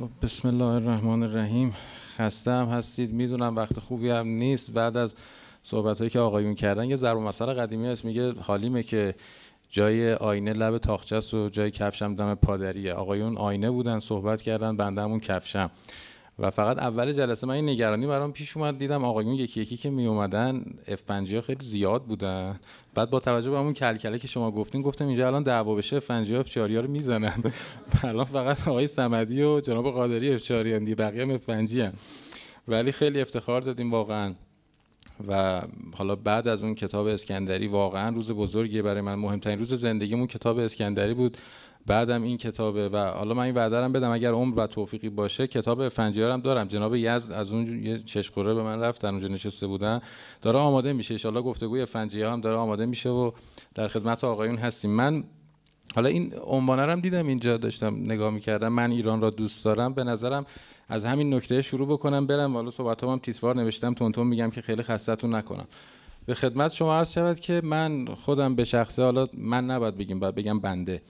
خب بسم الله الرحمن الرحیم خسته هم هستید میدونم وقت خوبی هم نیست بعد از صحبت هایی که آقایون کردن یه ضرب مسئله قدیمی هست میگه حالیمه که جای آینه لب تاخچه و جای کفشم دم پادریه آقایون آینه بودن صحبت کردن بنده همون کفشم و فقط اول جلسه من این نگرانی برام پیش اومد دیدم آقایون یکی یکی که می اومدن اف ها خیلی زیاد بودن بعد با توجه به اون کلکله که شما گفتین گفتم اینجا الان دعوا بشه اف ها اف رو میزنن الان فقط آقای صمدی و جناب قادری اف 4 بقیه هم اف ولی خیلی افتخار دادیم واقعا و حالا بعد از اون کتاب اسکندری واقعا روز بزرگی برای من مهمترین روز زندگیمون کتاب اسکندری بود بعدم این کتابه و حالا من این وعده بدم اگر عمر و توفیقی باشه کتاب هم دارم جناب یزد از اون یه چشخوره به من در اونجا نشسته بودن داره آماده میشه ان گفتگوی فنجیار هم داره آماده میشه و در خدمت آقایون هستیم من حالا این عنوانه هم دیدم اینجا داشتم نگاه میکردم من ایران را دوست دارم به نظرم از همین نکته شروع بکنم برم حالا صحبتام هم تیتوار نوشتم تونتون میگم که خیلی خستتون نکنم به خدمت شما عرض شود که من خودم به شخصه حالا من نباید بگیم باید بگم بنده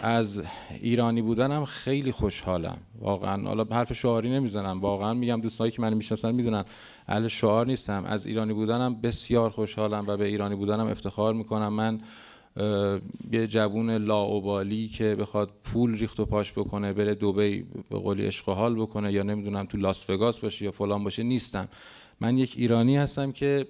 از ایرانی بودنم خیلی خوشحالم واقعا حالا حرف شعاری نمیزنم واقعا میگم دوستایی که من میشناسن میدونن اهل شعار نیستم از ایرانی بودنم بسیار خوشحالم و به ایرانی بودنم افتخار میکنم من یه جوون لاوبالی که بخواد پول ریخت و پاش بکنه بره دبی به قولی عشق و حال بکنه یا نمیدونم تو لاس وگاس باشه یا فلان باشه نیستم من یک ایرانی هستم که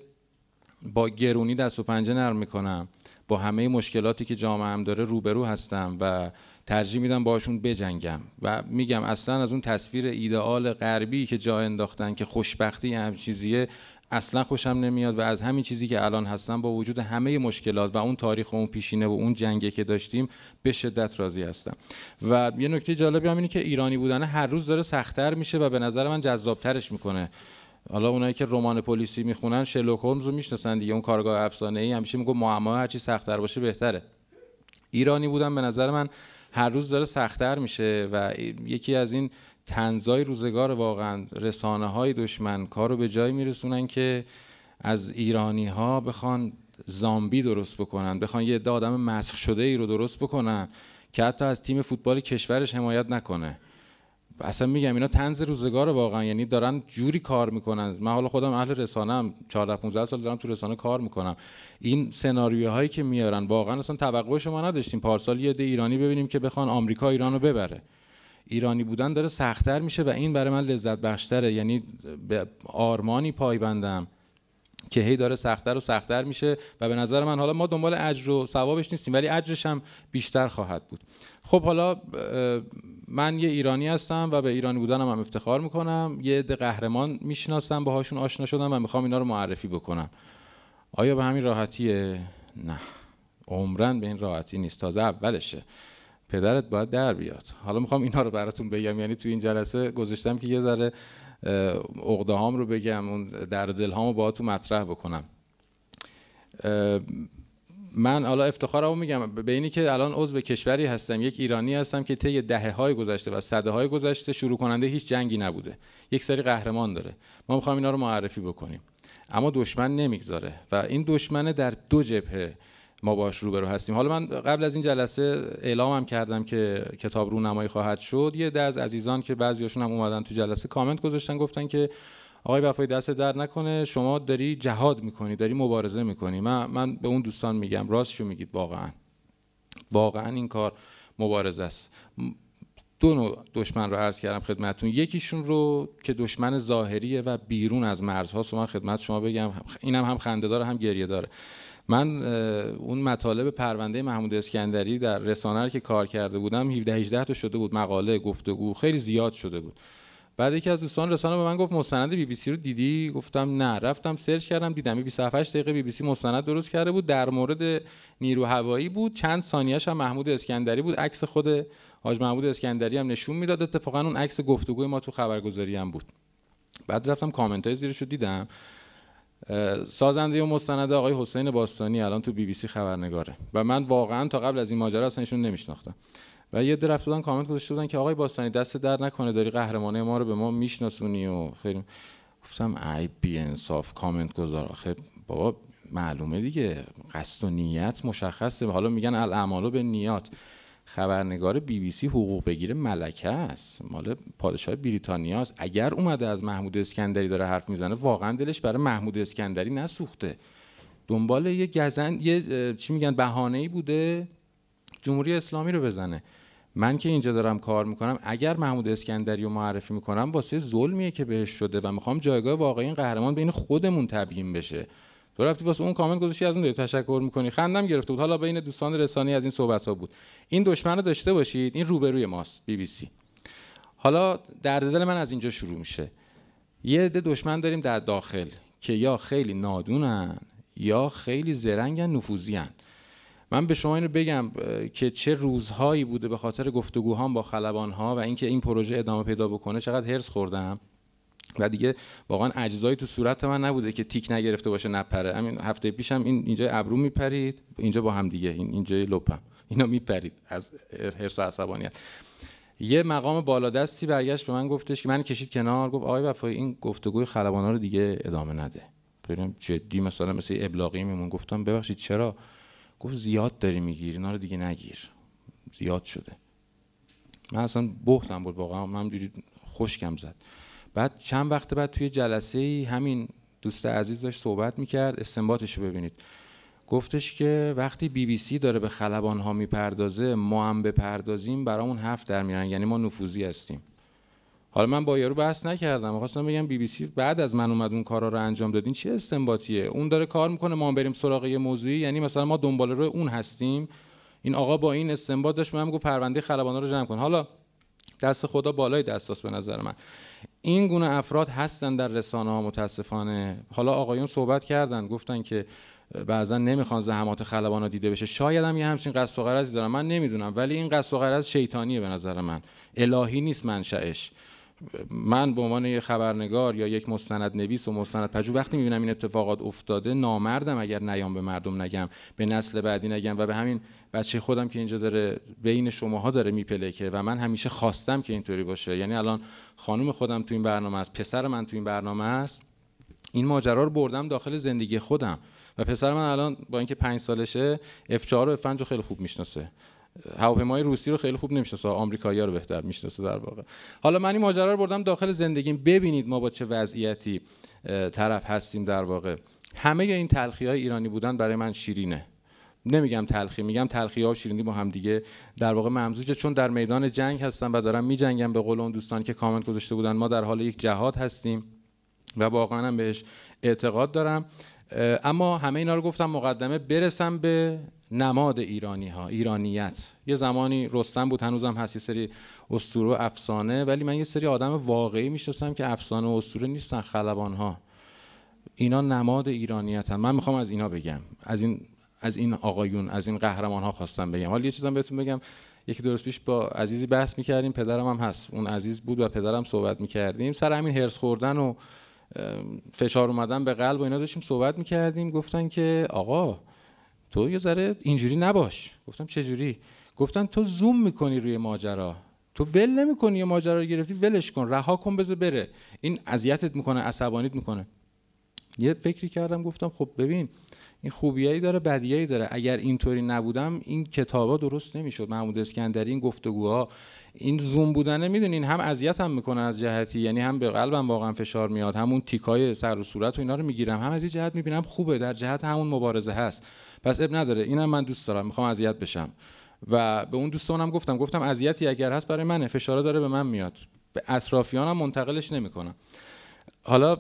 با گرونی دست و پنجه نرم میکنم با همه مشکلاتی که جامعه هم داره روبرو هستم و ترجیح میدم باشون بجنگم و میگم اصلا از اون تصویر ایدئال غربی که جا انداختن که خوشبختی هم چیزیه اصلا خوشم نمیاد و از همین چیزی که الان هستم با وجود همه مشکلات و اون تاریخ و اون پیشینه و اون جنگه که داشتیم به شدت راضی هستم و یه نکته جالبی هم اینه که ایرانی بودن هر روز داره سختتر میشه و به نظر من جذابترش میکنه حالا اونایی که رمان پلیسی میخونن شلوک هولمز رو میشناسن دیگه اون کارگاه افسانه ای همیشه میگه معما هر چی سختتر باشه بهتره ایرانی بودن به نظر من هر روز داره سختتر میشه و یکی از این تنزای روزگار واقعا رسانه های دشمن کارو به جای میرسونن که از ایرانی ها بخوان زامبی درست بکنن بخوان یه عده آدم مسخ شده ای رو درست بکنن که حتی از تیم فوتبال کشورش حمایت نکنه اصلا میگم اینا تنز روزگار واقعا یعنی دارن جوری کار میکنن من حالا خودم اهل رسانم 14 15 سال دارم تو رسانه کار میکنم این سناریوهایی که میارن واقعا اصلا توقع شما نداشتیم پارسال یه ایرانی ببینیم که بخوان آمریکا ایرانو ببره ایرانی بودن داره سختتر میشه و این برای من لذت بخشتره یعنی به آرمانی پایبندم که هی داره سختتر و سختتر میشه و به نظر من حالا ما دنبال اجر و ثوابش نیستیم ولی اجرش هم بیشتر خواهد بود خب حالا من یه ایرانی هستم و به ایرانی بودنم هم افتخار میکنم یه عده قهرمان میشناسم باهاشون آشنا شدم و میخوام اینا رو معرفی بکنم آیا به همین راحتیه نه عمرن به این راحتی نیست تازه اولشه پدرت باید در بیاد حالا میخوام اینا رو براتون بگم یعنی تو این جلسه گذاشتم که یه ذره هام رو بگم اون در رو باهاتون مطرح بکنم من حالا افتخارمو میگم به اینی که الان عضو کشوری هستم یک ایرانی هستم که طی دهه های گذشته و صده های گذشته شروع کننده هیچ جنگی نبوده یک سری قهرمان داره ما میخوام اینا رو معرفی بکنیم اما دشمن نمیگذاره و این دشمن در دو جبهه ما باش روبرو هستیم حالا من قبل از این جلسه اعلامم کردم که کتاب رونمایی خواهد شد یه ده از عزیزان که بعضیاشون هم اومدن تو جلسه کامنت گذاشتن گفتن که آقای وفای دست در نکنه شما داری جهاد میکنی داری مبارزه میکنی من, من به اون دوستان میگم راستشو میگید واقعا واقعا این کار مبارزه است دو نوع دشمن رو عرض کردم خدمتون یکیشون رو که دشمن ظاهریه و بیرون از مرز هاست من خدمت شما بگم اینم هم خنده داره هم گریه داره من اون مطالب پرونده محمود اسکندری در رسانه که کار کرده بودم 17 18 تا شده بود مقاله گفتگو خیلی زیاد شده بود بعد یکی از دوستان رسانه به من گفت مستند بی بی سی رو دیدی گفتم نه رفتم سرچ کردم دیدم 28 دقیقه بی بی سی مستند درست کرده بود در مورد نیرو هوایی بود چند ثانیه‌اش هم محمود اسکندری بود عکس خود حاج محمود اسکندری هم نشون میداد اتفاقا اون عکس گفتگوی ما تو خبرگزاری هم بود بعد رفتم کامنت های زیرش رو دیدم سازنده و مستند آقای حسین باستانی الان تو بی بی سی خبرنگاره و من واقعا تا قبل از این ماجرا اصلا ایشون نمیشناختم و یه درفت بودن کامنت گذاشته بودن که آقای باستانی دست در نکنه داری قهرمانه ما رو به ما میشناسونی و خیلی گفتم ای بی انصاف کامنت گذار آخه بابا معلومه دیگه قصد و نیت مشخصه حالا میگن الاعمال به نیات خبرنگار بی بی سی حقوق بگیره ملکه است مال پادشاه بریتانیا است اگر اومده از محمود اسکندری داره حرف میزنه واقعا دلش برای محمود اسکندری نسوخته دنبال یه گزن یه چی میگن بهانه‌ای بوده جمهوری اسلامی رو بزنه من که اینجا دارم کار میکنم اگر محمود اسکندری رو معرفی میکنم واسه ظلمیه که بهش شده و میخوام جایگاه واقعی این قهرمان بین خودمون تبیین بشه تو رفتی واسه اون کامنت گذاشتی از اون داری تشکر میکنی خندم گرفته بود حالا بین دوستان رسانی از این صحبت ها بود این دشمن رو داشته باشید این روبروی ماست بی بی سی حالا درد دل من از اینجا شروع میشه یه عده دشمن داریم در داخل که یا خیلی نادونن یا خیلی زرنگن نفوذیان من به شما اینو بگم که چه روزهایی بوده به خاطر گفتگوهام با خلبانها و اینکه این پروژه ادامه پیدا بکنه چقدر هرس خوردم و دیگه واقعا اجزایی تو صورت من نبوده که تیک نگرفته باشه نپره همین هفته پیشم این اینجا ابرو میپرید اینجا با هم دیگه این اینجا لپم اینا میپرید از هرس و عصبانیت یه مقام بالادستی برگشت به من گفتش که من کشید کنار گفت آقای وفای این گفتگوی خلبانا رو دیگه ادامه نده بریم جدی مثلا مثل ابلاغی میمون گفتم ببخشید چرا گفت زیاد داری میگیری اینا رو دیگه نگیر زیاد شده من اصلا بهتم بود واقعا من همجوری خوشکم زد بعد چند وقت بعد توی جلسه ای همین دوست عزیز داشت صحبت میکرد استنباطش رو ببینید گفتش که وقتی بی بی سی داره به خلبان ها میپردازه ما هم بپردازیم برامون هفت در میارن یعنی ما نفوذی هستیم حالا من با یارو بحث نکردم خواستم بگم بی بی سی بعد از من اومد اون کارا رو انجام دادین چه استنباطیه اون داره کار میکنه ما بریم سراغ یه موضوعی یعنی مثلا ما دنبال روی اون هستیم این آقا با این استنباط داشت من گفت پرونده خلبانا رو جمع کن حالا دست خدا بالای دستاس به نظر من این گونه افراد هستن در رسانه ها متاسفانه حالا آقایون صحبت کردن گفتن که بعضا نمیخوان زحمات خلبانا دیده بشه شاید هم یه همچین قصد و من نمیدونم ولی این قصد و شیطانیه به نظر من الهی نیست منشأش من به عنوان یک خبرنگار یا یک مستند نویس و مستند پجو وقتی میبینم این اتفاقات افتاده نامردم اگر نیام به مردم نگم به نسل بعدی نگم و به همین بچه خودم که اینجا داره بین شماها داره میپلکه و من همیشه خواستم که اینطوری باشه یعنی الان خانم خودم تو این برنامه است پسر من تو این برنامه است این ماجرا رو بردم داخل زندگی خودم و پسر من الان با اینکه پنج سالشه اف 4 و 5 خیلی خوب میشناسه هواپیمای روسی رو خیلی خوب نمیشناسه آمریکایی‌ها رو بهتر میشناسه در واقع حالا من این ماجرا رو بردم داخل زندگیم ببینید ما با چه وضعیتی طرف هستیم در واقع همه این تلخی های ایرانی بودن برای من شیرینه نمیگم تلخی میگم تلخی ها و شیرینی با هم دیگه در واقع ممزوجه چون در میدان جنگ هستم و دارم میجنگم به قول اون دوستان که کامنت گذاشته بودن ما در حال یک جهاد هستیم و واقعا بهش اعتقاد دارم اما همه اینا رو گفتم مقدمه برسم به نماد ایرانی ها ایرانیت یه زمانی رستم بود هنوزم هست یه سری اسطوره و افسانه ولی من یه سری آدم واقعی میشناسم که افسانه و اسطوره نیستن خلبان ها اینا نماد ایرانیت هم. من میخوام از اینا بگم از این از این آقایون از این قهرمان ها خواستم بگم حالا یه چیزم بهتون بگم یکی درست پیش با عزیزی بحث میکردیم پدرم هم هست اون عزیز بود و پدرم صحبت میکردیم سر همین هرس خوردن و فشار اومدن به قلب و اینا داشتیم صحبت میکردیم گفتن که آقا تو یه ذره اینجوری نباش گفتم چجوری گفتن تو زوم میکنی روی ماجرا تو ول نمیکنی یه ماجرا رو گرفتی ولش کن رها کن بذار بره این اذیتت میکنه عصبانیت میکنه یه فکری کردم گفتم خب ببین این خوبیایی داره بدیایی داره اگر اینطوری نبودم این کتابا درست نمیشد محمود اسکندری این گفتگوها این زوم بودنه میدونین هم اذیتم میکنه از جهتی یعنی هم به قلبم واقعا فشار میاد همون تیکای سر و صورت و اینا رو میگیرم هم از این جهت میبینم خوبه در جهت همون مبارزه هست پس اب نداره اینم من دوست دارم میخوام اذیت بشم و به اون دوستانم گفتم گفتم اذیتی اگر هست برای منه فشار داره به من میاد به اطرافیانم منتقلش نمیکنم حالا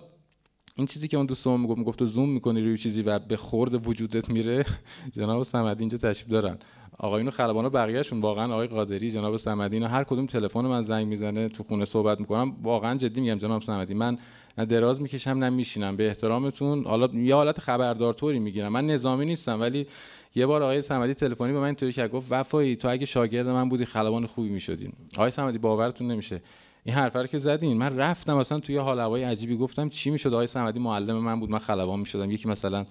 این چیزی که اون دوستم میگفت میگفت زوم میکنی روی چیزی و به خورد وجودت میره جناب صمدی اینجا تشریف دارن آقایون خلبان و بقیهشون واقعا آقای قادری جناب صمدی اینا هر کدوم تلفن من زنگ میزنه تو خونه صحبت میکنم واقعا جدی میگم جناب صمدی من دراز میکشم نه میشینم به احترامتون حالا یه حالت خبردار طوری میگیرم من نظامی نیستم ولی یه بار آقای صمدی تلفنی به من اینطوری که گفت وفایی تو اگه شاگرد من بودی خلبان خوبی میشدی آقای صمدی باورتون نمیشه این حرف رو که زدین من رفتم مثلا توی حال هوای عجیبی گفتم چی میشد آقای صمدی معلم من بود من خلبان میشدم یکی مثلا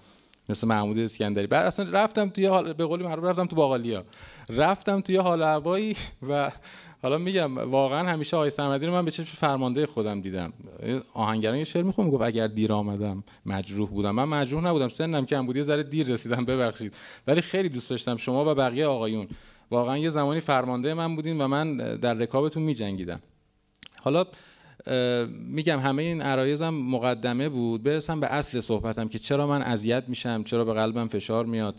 مثل محمود اسکندری بعد اصلا رفتم توی حال به قول معروف رفتم تو باقالیا رفتم توی حال هوایی و حالا میگم واقعا همیشه آقای صمدی رو من به چشم فرمانده خودم دیدم آهنگران یه شعر میخوام گفت اگر دیر آمدم مجروح بودم من مجروح نبودم سنم کم بود یه ذره دیر رسیدم ببخشید ولی خیلی دوست داشتم شما و بقیه آقایون واقعا یه زمانی فرمانده من بودین و من در رکابتون میجنگیدم حالا میگم همه این عرایزم مقدمه بود برسم به اصل صحبتم که چرا من اذیت میشم چرا به قلبم فشار میاد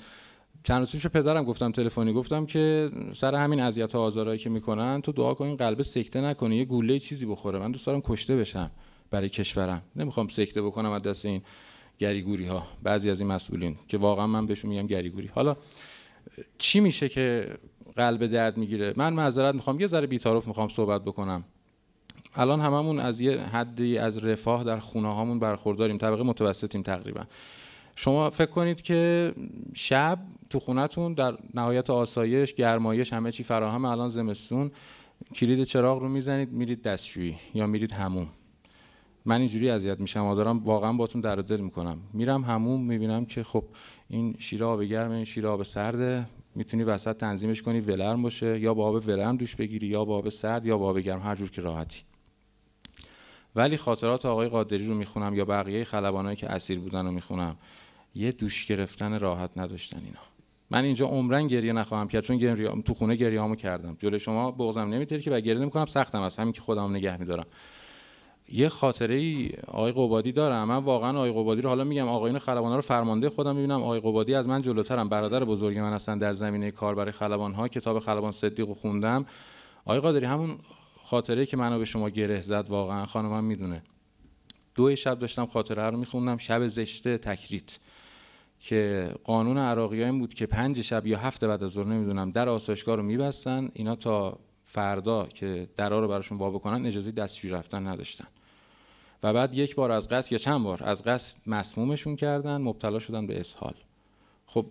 چند روز پیش پدرم گفتم تلفنی گفتم که سر همین اذیت و آزارایی که میکنن تو دعا کن این قلبه سکته نکنه یه گوله چیزی بخوره من دوست دارم کشته بشم برای کشورم نمیخوام سکته بکنم از دست این گریگوری ها بعضی از این مسئولین که واقعا من بهشون میگم گریگوری حالا چی میشه که قلب درد میگیره من معذرت میخوام یه ذره بی‌طرف میخوام صحبت بکنم الان هممون از یه حدی از رفاه در خونه هامون برخورداریم طبقه متوسطیم تقریبا شما فکر کنید که شب تو خونهتون در نهایت آسایش گرمایش همه چی فراهم الان زمستون کلید چراغ رو میزنید میرید دستشویی یا میرید هموم من اینجوری اذیت میشم و دارم واقعا باتون در دل میکنم میرم هموم میبینم که خب این شیر آب گرم این شیر آب سرده میتونی وسط تنظیمش کنی ولرم باشه یا با آب ولرم دوش بگیری یا با آب سرد یا با آب گرم هر جور که راحتی ولی خاطرات آقای قادری رو میخونم یا بقیه خلبانایی که اسیر بودن رو میخونم یه دوش گرفتن راحت نداشتن اینا من اینجا عمرن گریه نخواهم کرد چون گریه... تو خونه گریهامو کردم جلوی شما بغضم نمیتری که و گریه نمیکنم سختم از همین که خودم نگه میدارم یه خاطره ای آقای قبادی دارم من واقعا آقای قبادی رو حالا میگم آقایون خلبانا رو فرمانده خودم میبینم آقای قبادی از من جلوترم برادر بزرگ من هستن در زمینه کار برای خلبان ها کتاب خلبان صدیق رو خوندم آقای قادری همون خاطره که منو به شما گره زد واقعا خانمم میدونه دو شب داشتم خاطره رو میخوندم شب زشته تکریت که قانون عراقی این بود که پنج شب یا هفت بعد از ظهر نمیدونم در آسایشگاه رو میبستن اینا تا فردا که درا رو براشون وا بکنن اجازه دستشویی رفتن نداشتن و بعد یک بار از قصد یا چند بار از قصد مسمومشون کردن مبتلا شدن به اسهال خب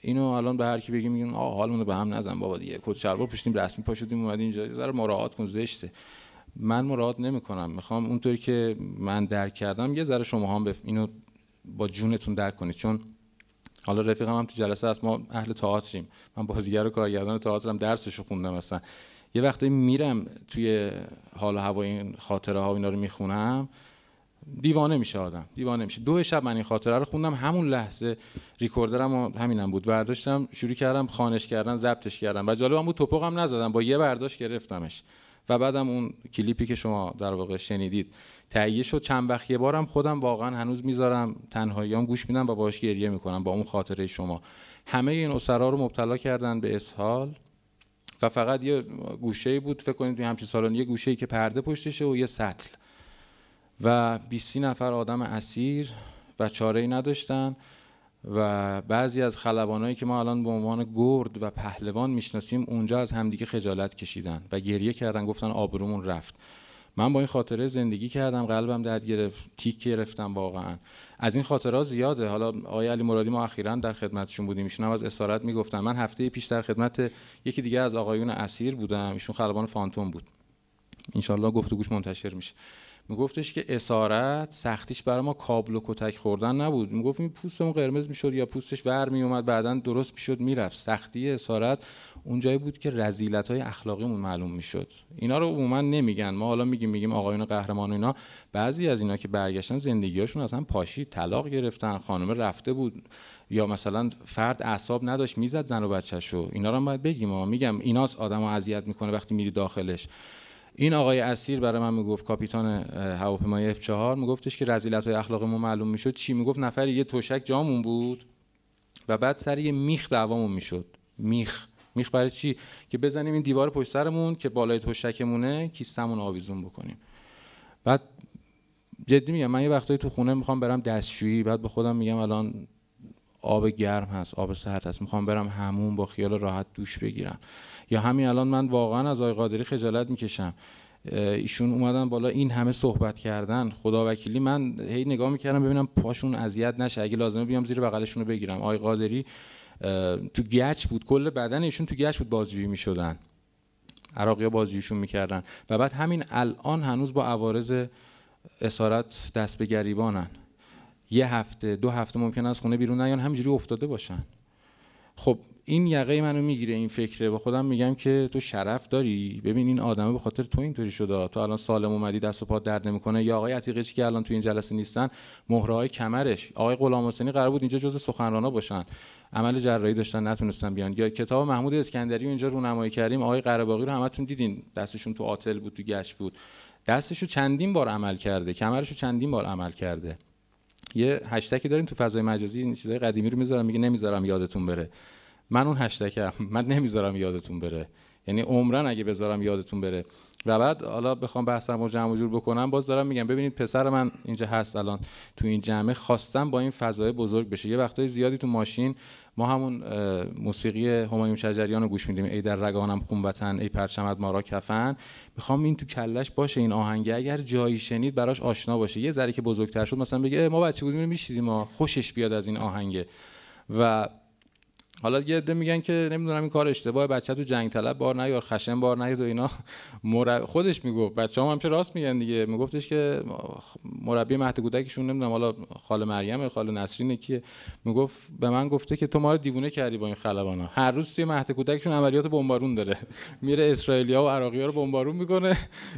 اینو الان به هر کی بگیم میگن آ حالمون به هم نزن بابا دیگه کت شلوار پوشیدیم رسمی پا شدیم اومدیم اینجا ذره مراعات کن زشته من مراعات نمیکنم میخوام اونطوری که من درک کردم یه ذره شما هم اینو با جونتون درک کنید چون حالا رفیقم هم, تو جلسه هست ما اهل تئاتریم من بازیگر و کارگردان تئاترم درسشو خوندم مثلا یه وقتی میرم توی حال هوای این خاطره ها اینا رو میخونم دیوانه میشه آدم دیوانه میشه دو شب من این خاطره رو خوندم همون لحظه ریکوردرم و همینم بود برداشتم شروع کردم خانش کردن ضبطش کردم و جالبم بود هم نزدم با یه برداشت گرفتمش و بعدم اون کلیپی که شما در واقع شنیدید تهیه شد چند وقت یه بارم خودم واقعا هنوز میذارم تنهاییام گوش میدم و باهاش گریه میکنم با اون خاطره شما همه این اسرا رو مبتلا کردن به اسهال و فقط یه گوشه بود فکر کنید همچین سالن یه گوشه که پرده پشتشه و یه سطل و 20 نفر آدم اسیر و چاره ای نداشتن و بعضی از خلبانایی که ما الان به عنوان گرد و پهلوان میشناسیم اونجا از همدیگه خجالت کشیدن و گریه کردن گفتن آبرومون رفت من با این خاطره زندگی کردم قلبم درد گرفت تیک گرفتم واقعا از این خاطرها زیاده حالا آقای علی مرادی ما اخیرا در خدمتشون بودیم ایشون هم از اسارت میگفتن من هفته پیش در خدمت یکی دیگه از آقایون اسیر بودم ایشون خلبان فانتوم بود انشالله گفتگوش منتشر میشه میگفتش که اسارت سختیش برای ما کابل و کتک خوردن نبود میگفت این پوستمون قرمز میشد یا پوستش ور میومد بعدا درست میشد میرفت سختی اسارت اونجایی بود که رزیلت های اخلاقیمون معلوم میشد اینا رو عموما نمیگن ما حالا میگیم میگیم آقایون قهرمان و اینا بعضی از اینا که برگشتن زندگیاشون اصلا پاشی طلاق گرفتن خانم رفته بود یا مثلا فرد اعصاب نداشت میزد زن و بچه‌شو اینا رو باید بگیم ما میگم ایناس آدمو اذیت میکنه وقتی میری داخلش این آقای اسیر برای من میگفت کاپیتان هواپیمای f 4 میگفتش که رزیلت های اخلاق ما معلوم میشد چی میگفت نفر یه تشک جامون بود و بعد سر یه میخ دعوامون میشد میخ میخ برای چی که بزنیم این دیوار پشت سرمون که بالای تشکمونه کیستمون آویزون بکنیم بعد جدی میگم من یه وقتایی تو خونه میخوام برم دستشویی بعد به خودم میگم الان آب گرم هست آب سرد هست میخوام برم همون با خیال راحت دوش بگیرم یا همین الان من واقعا از آقای قادری خجالت میکشم ایشون اومدن بالا این همه صحبت کردن خدا وکیلی من هی نگاه میکردم ببینم پاشون اذیت نشه اگه لازمه بیام زیر بغلشون رو بگیرم آقای قادری تو گچ بود کل بدن ایشون تو گچ بود بازجویی میشدن ها می میکردن و بعد همین الان هنوز با عوارض اسارت دست به گریبانن یه هفته دو هفته ممکن است خونه بیرون نیان همینجوری افتاده باشن خب این یقه منو میگیره این فکره با خودم میگم که تو شرف داری ببین این آدمه به خاطر تو اینطوری شده تو الان سالم اومدی دست و پا درد نمیکنه یا آقای عتیقی که الان تو این جلسه نیستن مهره های کمرش آقای غلام حسینی قرار بود اینجا جزء سخنرانا باشن عمل جراحی داشتن نتونستن بیان یا کتاب محمود اسکندری رو اینجا رونمایی کردیم آقای قرهباغی رو همتون دیدین دستشون تو آتل بود تو گچ بود دستشو چندین بار عمل کرده کمرشو چندین بار عمل کرده یه هشتکی داریم تو فضای مجازی این چیزای قدیمی رو میذارم میگه نمیذارم یادتون بره من اون هشتکم من نمیذارم یادتون بره یعنی عمرن اگه بذارم یادتون بره و بعد حالا بخوام بحثم رو جمع و جور بکنم باز دارم میگم ببینید پسر من اینجا هست الان تو این جمعه خواستم با این فضای بزرگ بشه یه وقتای زیادی تو ماشین ما همون موسیقی همایون شجریان رو گوش میدیم ای در رگانم خون وطن ای پرچمت ما را کفن میخوام این تو کلش باشه این آهنگه اگر جایی شنید براش آشنا باشه یه ذره که بزرگتر شد مثلا بگه ما بچه بودیم میشیدیم ما خوشش بیاد از این آهنگه و حالا یه عده میگن که نمیدونم این کار اشتباه بچه تو جنگ طلب بار نیار خشن بار نیاد و اینا مرب... خودش میگفت بچه هم همچه راست میگن دیگه میگفتش که مربی مهد کودکشون نمیدونم حالا خال مریم خال نسرین که میگفت به من گفته که تو ما رو دیوونه کردی با این خلبانا هر روز توی مهد کودکشون عملیات بمبارون داره میره اسرائیلیا و ها رو بمبارون میکنه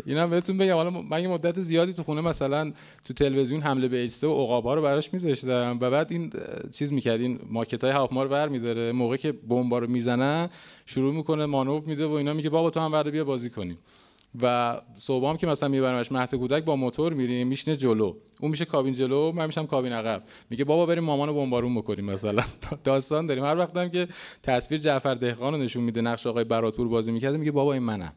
هم بهتون بگم حالا من یه مدت زیادی تو خونه مثلا تو تلویزیون حمله به اجسه و عقابا رو براش میذاشتم و بعد این چیز میکرد این های های رو برمیداره موقعی که بمبا رو میزنن شروع میکنه مانور میده و اینا میگه بابا تو هم بعد بیا بازی کنیم و صبحام که مثلا میبرمش مهد کودک با موتور میریم میشینه جلو اون میشه کابین جلو من میشم کابین عقب میگه بابا بریم مامانو بمبارون بکنیم مثلا داستان داریم هر وقتم که تصویر جعفر دهقان رو نشون میده نقش آقای براتور بازی میکرد میگه بابا این منم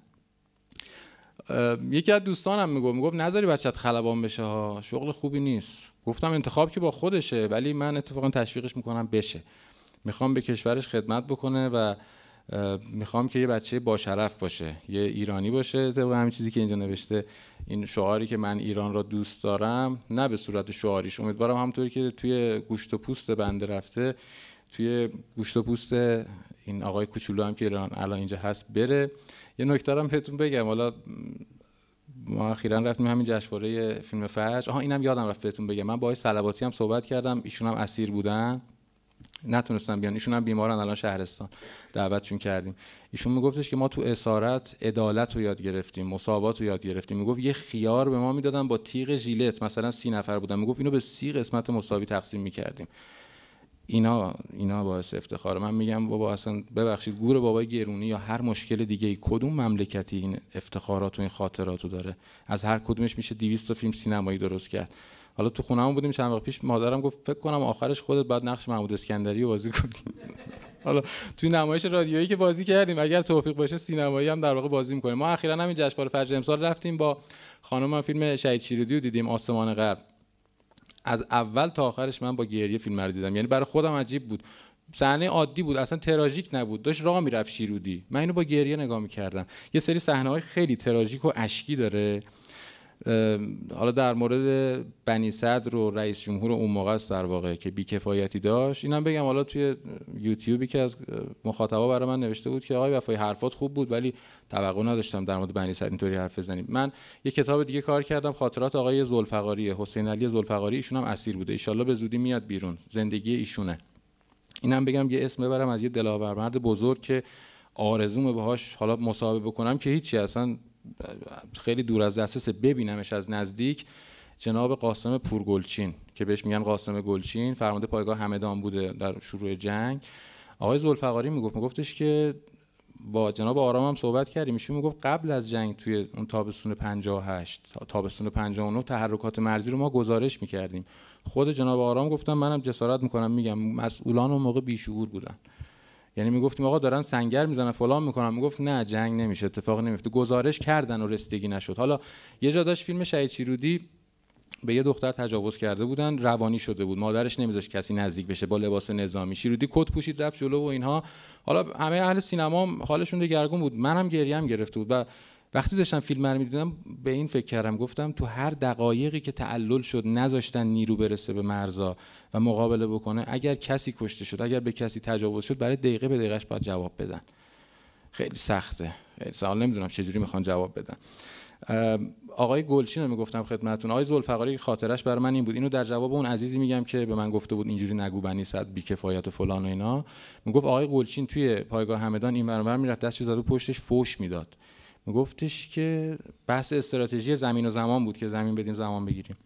یکی از دوستانم میگفت میگفت نذاری بچت خلبان بشه ها شغل خوبی نیست گفتم انتخاب که با خودشه ولی من اتفاقا تشویقش میکنم بشه میخوام به کشورش خدمت بکنه و میخوام که یه بچه با شرف باشه یه ایرانی باشه طبق همین چیزی که اینجا نوشته این شعاری که من ایران را دوست دارم نه به صورت شعاریش امیدوارم همونطوری که توی گوشت و پوست بنده رفته توی گوشت و پوست این آقای کوچولو هم که ایران الان اینجا هست بره یه نکته هم بهتون بگم حالا ما اخیرا رفتیم همین جشنواره فیلم فجر آها اینم یادم رفت بهتون بگم من با آقای هم صحبت کردم ایشون هم اسیر بودن نتونستن بیان ایشون هم بیمارن الان شهرستان دعوتشون کردیم ایشون میگفتش که ما تو اسارت عدالت رو یاد گرفتیم مساوات رو یاد گرفتیم میگفت یه خیار به ما میدادن با تیغ ژیلت مثلا سی نفر بودن میگفت اینو به سی قسمت مساوی تقسیم میکردیم اینا اینا باعث افتخار من میگم بابا اصلا ببخشید گور بابای گرونی یا هر مشکل دیگه ای کدوم مملکتی این افتخارات و این خاطراتو داره از هر کدومش میشه 200 فیلم سینمایی درست کرد حالا تو خونهمون بودیم چند وقت پیش مادرم گفت فکر کنم آخرش خودت بعد نقش محمود اسکندری بازی کنی حالا توی نمایش رادیویی که بازی کردیم اگر توفیق باشه سینمایی هم در واقع بازی میکنیم ما اخیرا همین جشنواره فجر امسال رفتیم با خانم فیلم شهید شیرودی رو دیدیم آسمان غرب از اول تا آخرش من با گریه فیلم رو دیدم یعنی برای خودم عجیب بود صحنه عادی بود اصلا تراژیک نبود داشت راه میرفت شیرودی من اینو با گریه نگاه میکردم یه سری صحنه خیلی تراژیک و اشکی داره حالا در مورد بنی صدر و رئیس جمهور اون موقع است در واقع که بیکفایتی داشت اینم بگم حالا توی یوتیوبی که از مخاطبا برای من نوشته بود که آقای وفای حرفات خوب بود ولی توقع نداشتم در مورد بنی صدر اینطوری حرف بزنیم من یه کتاب دیگه کار کردم خاطرات آقای ذوالفقاری حسین علی ذوالفقاری ایشون هم اسیر بوده ان به زودی میاد بیرون زندگی ایشونه اینم بگم یه اسم ببرم از یه دلاور مرد بزرگ که آرزومه باهاش حالا مصاحبه بکنم که هیچی اصلا خیلی دور از دسترس ببینمش از نزدیک جناب قاسم پورگلچین که بهش میگن قاسم گلچین فرمانده پایگاه همدان بوده در شروع جنگ آقای ذوالفقاری میگفت میگفتش که با جناب آرام هم صحبت کردیم ایشون میگفت قبل از جنگ توی اون تابستون 58 تابستون 59 تحرکات مرزی رو ما گزارش میکردیم خود جناب آرام گفتم منم جسارت میکنم میگم مسئولان اون موقع بیشعور بودن یعنی میگفتیم آقا دارن سنگر میزنن فلان میکنن میگفت نه جنگ نمیشه اتفاق نمیفته گزارش کردن و رسیدگی نشد حالا یه جا داشت فیلم شهید چیرودی به یه دختر تجاوز کرده بودن روانی شده بود مادرش نمیذاشت کسی نزدیک بشه با لباس نظامی شیرودی کت پوشید رفت جلو و اینها حالا همه اهل سینما حالشون دگرگون بود منم گریم گرفته بود و وقتی داشتم فیلم رو میدیدم به این فکر کردم گفتم تو هر دقایقی که تعلل شد نذاشتن نیرو برسه به مرزا و مقابله بکنه اگر کسی کشته شد اگر به کسی تجاوز شد برای دقیقه به دقیقش باید جواب بدن خیلی سخته خیلی سوال نمیدونم چجوری میخوان جواب بدن آقای گلچین رو میگفتم خدمتتون آقای ذوالفقاری خاطرش برای من این بود اینو در جواب اون عزیزی میگم که به من گفته بود اینجوری نگو بنی صد کفایت و فلان و اینا میگفت آقای گلچین توی پایگاه همدان این برابر میرفت دستش زد و پشتش فوش میداد میگفتش که بحث استراتژی زمین و زمان بود که زمین بدیم زمان بگیریم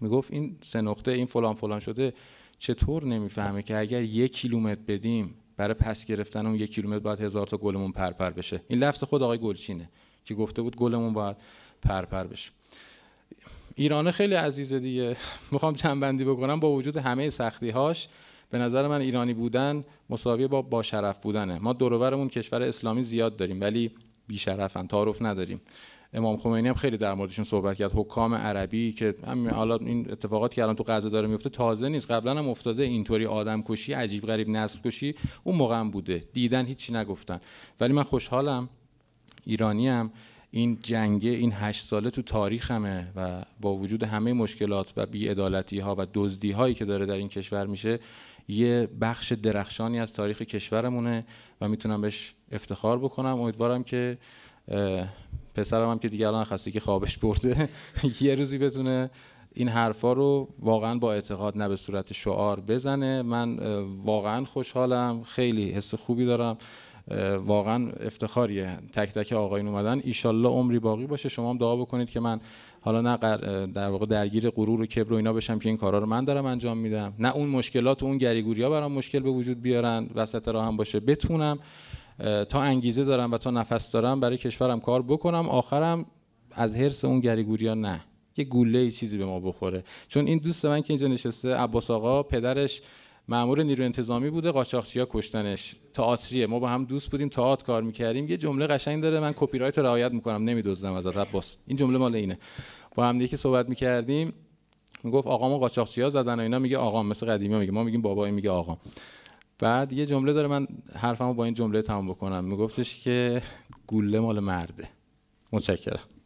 میگفت این سه نقطه این فلان فلان شده چطور نمیفهمه که اگر یک کیلومتر بدیم برای پس گرفتن اون یک کیلومتر باید هزار تا گلمون پرپر پر بشه این لفظ خود آقای گلچینه که گفته بود گلمون باید پرپر پر بشه ایران خیلی عزیزه دیگه میخوام چنبندی بکنم با وجود همه سختی هاش به نظر من ایرانی بودن مساوی با با شرف بودنه ما دورورمون کشور اسلامی زیاد داریم ولی بیشرفن تعارف نداریم امام خمینی هم خیلی در موردشون صحبت کرد حکام عربی که همین حالا این اتفاقاتی که الان تو غزه داره میفته تازه نیست قبلا هم افتاده اینطوری آدم کشی عجیب غریب نسل کشی اون موقع هم بوده دیدن هیچی نگفتن ولی من خوشحالم ایرانی هم این جنگه این هشت ساله تو تاریخمه و با وجود همه مشکلات و بی ها و دزدی هایی که داره در این کشور میشه یه بخش درخشانی از تاریخ کشورمونه و میتونم بهش افتخار بکنم امیدوارم که پسرم هم که دیگه الان خسته که خوابش برده یه روزی بتونه این حرفا رو واقعا با اعتقاد نه به صورت شعار بزنه من واقعا خوشحالم خیلی حس خوبی دارم واقعا افتخاریه تک تک آقایون اومدن ایشالله عمری باقی باشه شما هم دعا بکنید که من حالا نه در واقع درگیر غرور و کبر و اینا بشم که این کارا رو من دارم انجام میدم نه اون مشکلات و اون گریگوریا برام مشکل به وجود بیارن وسط راه هم باشه بتونم تا انگیزه دارم و تا نفس دارم برای کشورم کار بکنم آخرم از حرس اون گریگوریا نه یه گوله چیزی به ما بخوره چون این دوست من که اینجا نشسته عباس آقا پدرش مامور نیرو انتظامی بوده قاچاقچیا کشتنش تئاتریه ما با هم دوست بودیم تئاتر کار میکردیم یه جمله قشنگ داره من کپی رایت رو رعایت میکنم نمیدزدم ازت عباس این جمله مال اینه با هم دیگه صحبت میکردیم میگفت آقا ما قاچاقچیا زدن و اینا میگه آقا مثل قدیمی میگه ما میگیم بابا این میگه آقا بعد یه جمله داره من حرفمو با این جمله تمام بکنم میگفتش که گوله مال مرده متشکرم